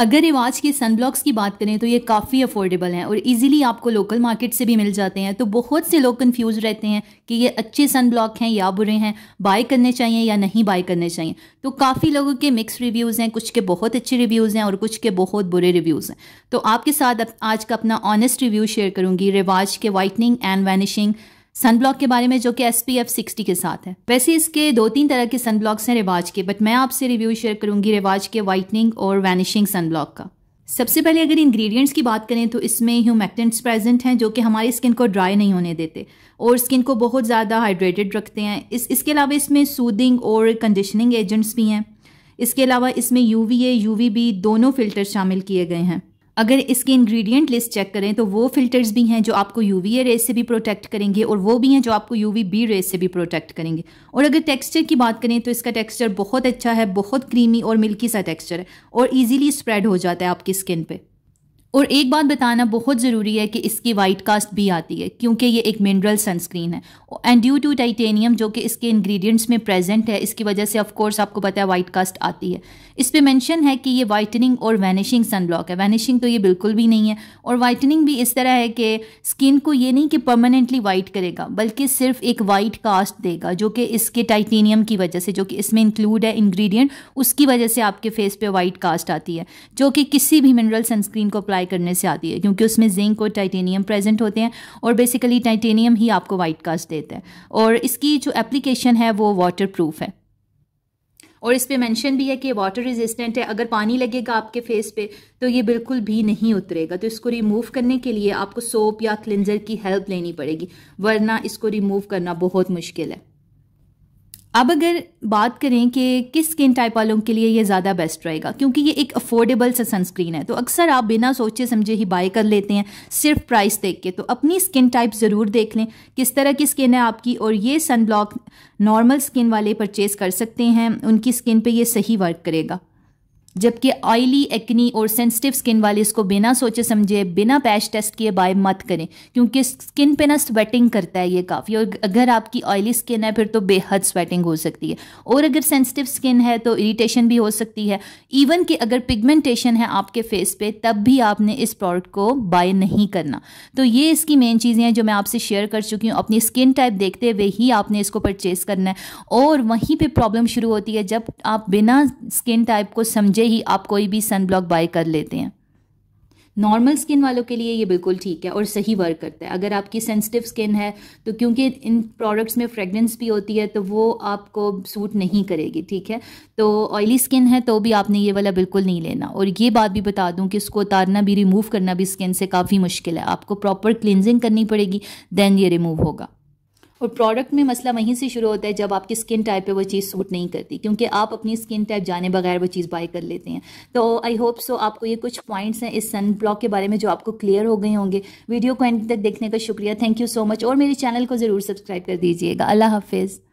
अगर रिवाज के सनब्लॉक्स की बात करें तो ये काफ़ी अफोर्डेबल हैं और इजीली आपको लोकल मार्केट से भी मिल जाते हैं तो बहुत से लोग कंफ्यूज रहते हैं कि ये अच्छे सनब्लॉक हैं या बुरे हैं बाय करने चाहिए या नहीं बाय करने चाहिए तो काफ़ी लोगों के मिक्स रिव्यूज़ हैं कुछ के बहुत अच्छे रिव्यूज़ हैं और कुछ के बहुत बुरे रिव्यूज़ हैं तो आपके साथ आज का अपना ऑनेस्ट रिव्यू शेयर करूँगी रिवाज के whitening and vanishing sun block के बारे में जो कि एस पी एफ सिक्सटी के साथ है वैसे इसके दो तीन तरह के सन ब्लॉक्स हैं रिवाज के बट मैं आपसे रिव्यू शेयर करूंगी रिवाज के वाइटनिंग और वैनिशिंग सन ब्लॉक का सबसे पहले अगर इंग्रेडिएंट्स की बात करें तो इसमें ह्यूमेक्टेंट्स प्रेजेंट हैं जो कि हमारी स्किन को ड्राई नहीं होने देते और स्किन को बहुत ज़्यादा हाइड्रेटेड रखते हैं इस इसके अलावा इसमें सूदिंग और कंडीशनिंग एजेंट्स भी हैं इसके अलावा इसमें यू वी वी बी दोनों फिल्टर शामिल किए गए हैं अगर इसके इंग्रेडिएंट लिस्ट चेक करें तो वो फिल्टर्स भी हैं जो आपको यू वी रेस से भी प्रोटेक्ट करेंगे और वो भी हैं जो आपको यू वी बी रेस से भी प्रोटेक्ट करेंगे और अगर टेक्सचर की बात करें तो इसका टेक्सचर बहुत अच्छा है बहुत क्रीमी और मिल्की सा टेक्सचर है और ईजिली स्प्रेड हो जाता है आपकी स्किन पर और एक बात बताना बहुत ज़रूरी है कि इसकी वाइट कास्ट भी आती है क्योंकि ये एक मिनरल सनस्क्रीन है एंड ड्यू टू टाइटेनियम जो कि इसके इंग्रेडिएंट्स में प्रेजेंट है इसकी वजह से ऑफ कोर्स आपको पता है वाइट कास्ट आती है इस पर मेंशन है कि ये वाइटनिंग और वैनिशिंग सनब्लॉक है वैनिशिंग तो ये बिल्कुल भी नहीं है और वाइटनिंग भी इस तरह है कि स्किन को ये नहीं कि परमानेंटली वाइट करेगा बल्कि सिर्फ एक वाइट कास्ट देगा जो कि इसके टाइटेनियम की वजह से जो कि इसमें इंक्लूड है इंग्रीडियंट उसकी वजह से आपके फेस पे वाइट कास्ट आती है जो कि किसी भी मिनरल सनस्क्रीन को अप्लाई अप्लाई करने से आती है क्योंकि उसमें जिंक और टाइटेनियम प्रेजेंट होते हैं और बेसिकली टाइटेनियम ही आपको वाइट कास्ट देता है और इसकी जो एप्लीकेशन है वो वाटर प्रूफ है और इस पर मैंशन भी है कि वाटर रेजिस्टेंट है अगर पानी लगेगा आपके फेस पे तो ये बिल्कुल भी नहीं उतरेगा तो इसको रिमूव करने के लिए आपको सोप या क्लिनजर की हेल्प लेनी पड़ेगी वरना इसको रिमूव करना बहुत मुश्किल है अब अगर बात करें कि किस स्किन टाइप वालों के लिए ये ज़्यादा बेस्ट रहेगा क्योंकि ये एक अफोर्डेबल सा सनस्क्रीन है तो अक्सर आप बिना सोचे समझे ही बाय कर लेते हैं सिर्फ प्राइस देख के तो अपनी स्किन टाइप ज़रूर देख लें किस तरह की स्किन है आपकी और ये सन ब्लॉक नॉर्मल स्किन वाले परचेज़ कर सकते हैं उनकी स्किन पर यह सही वर्क करेगा जबकि ऑयली एक्नी और सेंसिटिव स्किन वाले इसको बिना सोचे समझे बिना पैच टेस्ट किए बाय मत करें क्योंकि स्किन पे ना स्वेटिंग करता है ये काफ़ी और अगर आपकी ऑयली स्किन है फिर तो बेहद स्वेटिंग हो सकती है और अगर सेंसिटिव स्किन है तो इरीटेशन भी हो सकती है इवन कि अगर पिगमेंटेशन है आपके फेस पे तब भी आपने इस प्रोडक्ट को बाय नहीं करना तो ये इसकी मेन चीज़ें हैं जो मैं आपसे शेयर कर चुकी हूँ अपनी स्किन टाइप देखते हुए ही आपने इसको परचेज़ करना है और वहीं पर प्रॉब्लम शुरू होती है जब आप बिना स्किन टाइप को समझे बजाय ही आप कोई भी सन ब्लॉक बाय कर लेते हैं नॉर्मल स्किन वालों के लिए ये बिल्कुल ठीक है और सही वर्क करता है अगर आपकी सेंसिटिव स्किन है तो क्योंकि इन प्रोडक्ट्स में फ्रेगरेंस भी होती है तो वो आपको सूट नहीं करेगी ठीक है तो ऑयली स्किन है तो भी आपने ये वाला बिल्कुल नहीं लेना और ये बात भी बता दूं कि इसको उतारना भी रिमूव करना भी स्किन से काफ़ी मुश्किल है आपको प्रॉपर क्लिनजिंग करनी पड़ेगी देन ये रिमूव होगा और प्रोडक्ट में मसला वहीं से शुरू होता है जब आपकी स्किन टाइप पे वो चीज़ सूट नहीं करती क्योंकि आप अपनी स्किन टाइप जाने बगैर वो चीज़ बाय कर लेते हैं तो आई होप सो आपको ये कुछ पॉइंट्स हैं इस सन ब्लॉक के बारे में जो आपको क्लियर हो गए होंगे वीडियो को एंड तक देखने का शुक्रिया थैंक यू सो मच और मेरे चैनल को ज़रूर सब्सक्राइब कर दीजिएगा अल्लाह हाफिज़